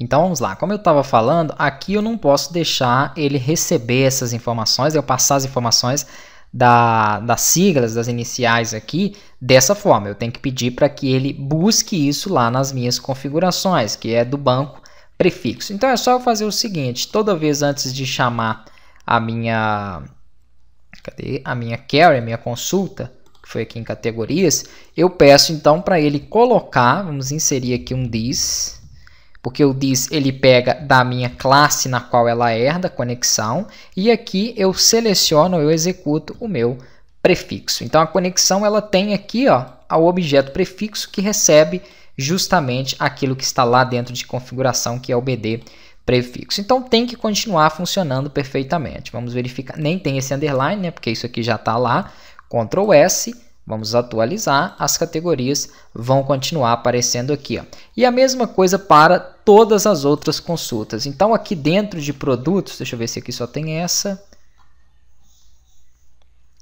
Então vamos lá, como eu estava falando, aqui eu não posso deixar ele receber essas informações, eu passar as informações da, das siglas, das iniciais aqui, dessa forma. Eu tenho que pedir para que ele busque isso lá nas minhas configurações, que é do banco prefixo. Então é só eu fazer o seguinte, toda vez antes de chamar a minha, cadê? A minha query, a minha consulta, que foi aqui em categorias, eu peço então para ele colocar, vamos inserir aqui um this, porque o diz ele pega da minha classe na qual ela herda, a conexão, e aqui eu seleciono, eu executo o meu prefixo. Então a conexão ela tem aqui ó, ao objeto prefixo que recebe justamente aquilo que está lá dentro de configuração, que é o BD prefixo. Então tem que continuar funcionando perfeitamente. Vamos verificar, nem tem esse underline, né, porque isso aqui já está lá, Ctrl S, Vamos atualizar, as categorias vão continuar aparecendo aqui. Ó. E a mesma coisa para todas as outras consultas. Então, aqui dentro de produtos, deixa eu ver se aqui só tem essa.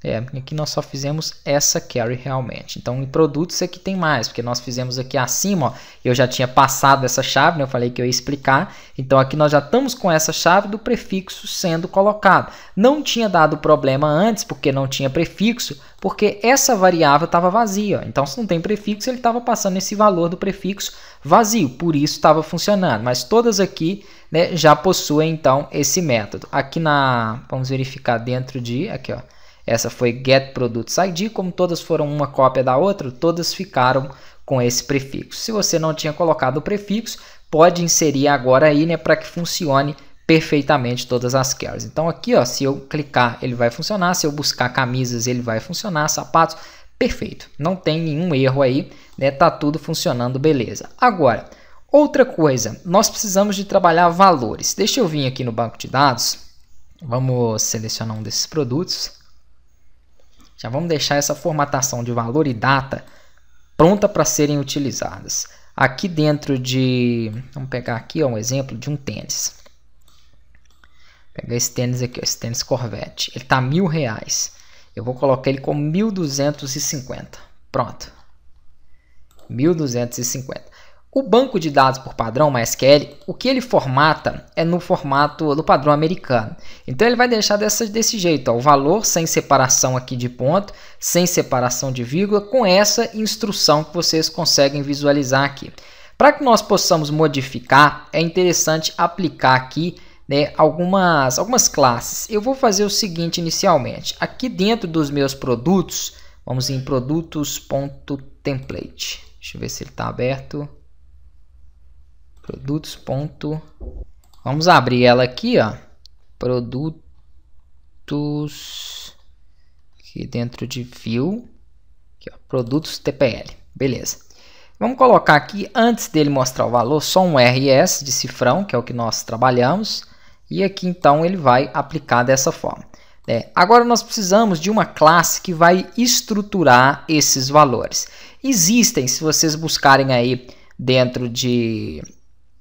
É, aqui nós só fizemos essa carry realmente. Então, em produtos aqui é tem mais, porque nós fizemos aqui acima, ó, eu já tinha passado essa chave, né, eu falei que eu ia explicar. Então, aqui nós já estamos com essa chave do prefixo sendo colocado. Não tinha dado problema antes, porque não tinha prefixo, porque essa variável estava vazia. Ó. Então, se não tem prefixo, ele estava passando esse valor do prefixo vazio, por isso estava funcionando. Mas todas aqui né, já possuem, então, esse método. Aqui na... vamos verificar dentro de... aqui, ó essa foi Get Products ID, como todas foram uma cópia da outra, todas ficaram com esse prefixo. Se você não tinha colocado o prefixo, pode inserir agora aí, né, para que funcione perfeitamente todas as queries. Então aqui, ó, se eu clicar, ele vai funcionar, se eu buscar camisas, ele vai funcionar, sapatos, perfeito. Não tem nenhum erro aí, né? Tá tudo funcionando, beleza. Agora, outra coisa, nós precisamos de trabalhar valores. Deixa eu vir aqui no banco de dados. Vamos selecionar um desses produtos. Já vamos deixar essa formatação de valor e data pronta para serem utilizadas. Aqui dentro de... Vamos pegar aqui ó, um exemplo de um tênis. Pegar esse tênis aqui, ó, esse tênis Corvette. Ele está mil reais. Eu vou colocar ele como 1.250. Pronto. 1.250. O banco de dados por padrão, MySQL, o que ele formata é no formato do padrão americano. Então ele vai deixar dessa, desse jeito, ó, o valor sem separação aqui de ponto, sem separação de vírgula, com essa instrução que vocês conseguem visualizar aqui. Para que nós possamos modificar, é interessante aplicar aqui né, algumas, algumas classes. Eu vou fazer o seguinte inicialmente. Aqui dentro dos meus produtos, vamos em produtos.template. Deixa eu ver se ele está aberto. Produtos. Ponto... Vamos abrir ela aqui, ó. Produtos. Aqui dentro de View. Aqui, ó. Produtos TPL. Beleza. Vamos colocar aqui, antes dele mostrar o valor, só um RS de cifrão, que é o que nós trabalhamos. E aqui, então, ele vai aplicar dessa forma. É, agora nós precisamos de uma classe que vai estruturar esses valores. Existem, se vocês buscarem aí dentro de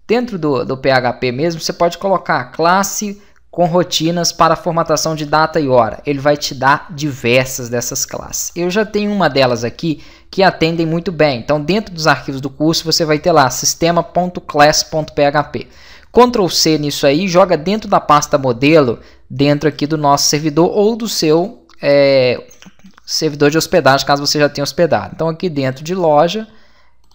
Dentro do, do PHP mesmo, você pode colocar classe com rotinas para formatação de data e hora. Ele vai te dar diversas dessas classes. Eu já tenho uma delas aqui que atendem muito bem. Então, dentro dos arquivos do curso, você vai ter lá sistema.class.php. Ctrl C nisso aí, joga dentro da pasta modelo, dentro aqui do nosso servidor ou do seu é, servidor de hospedagem, caso você já tenha hospedado. Então, aqui dentro de loja,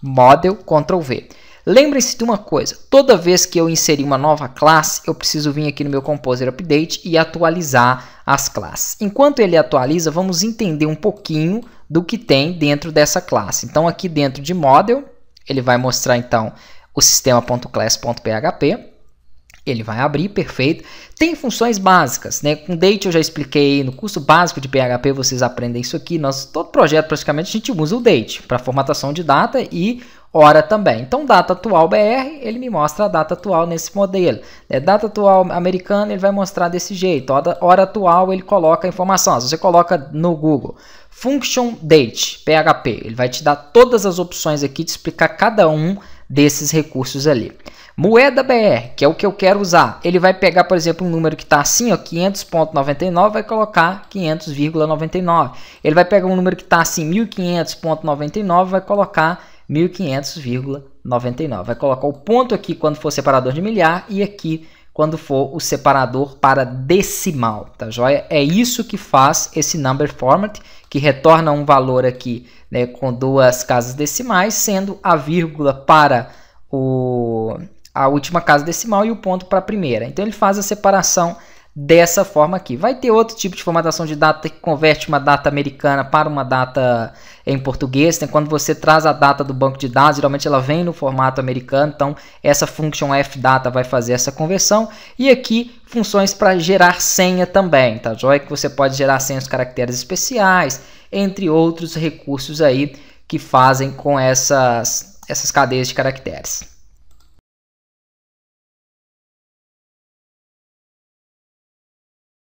model, Ctrl V. Lembrem-se de uma coisa, toda vez que eu inserir uma nova classe, eu preciso vir aqui no meu Composer Update e atualizar as classes. Enquanto ele atualiza, vamos entender um pouquinho do que tem dentro dessa classe. Então aqui dentro de Model, ele vai mostrar então o sistema.class.php, ele vai abrir, perfeito. Tem funções básicas, né? Com date eu já expliquei no curso básico de PHP, vocês aprendem isso aqui. Nós, todo projeto praticamente a gente usa o date para formatação de data e hora também. Então, data atual BR, ele me mostra a data atual nesse modelo. É, data atual americana, ele vai mostrar desse jeito. Hora, hora atual, ele coloca a informação. Se você coloca no Google function date, PHP, ele vai te dar todas as opções aqui, te explicar cada um desses recursos ali. Moeda BR, que é o que eu quero usar, ele vai pegar, por exemplo, um número que está assim, 500.99, vai colocar 500,99. Ele vai pegar um número que está assim, 1500.99, vai colocar 1.500,99. Vai colocar o ponto aqui quando for separador de milhar e aqui quando for o separador para decimal, tá joia? É isso que faz esse number format, que retorna um valor aqui né, com duas casas decimais, sendo a vírgula para o, a última casa decimal e o ponto para a primeira. Então ele faz a separação dessa forma aqui. Vai ter outro tipo de formatação de data que converte uma data americana para uma data em português. Então, quando você traz a data do banco de dados, geralmente ela vem no formato americano. Então, essa function fdata vai fazer essa conversão. E aqui, funções para gerar senha também, tá joia? Que você pode gerar senhas caracteres especiais, entre outros recursos aí que fazem com essas, essas cadeias de caracteres.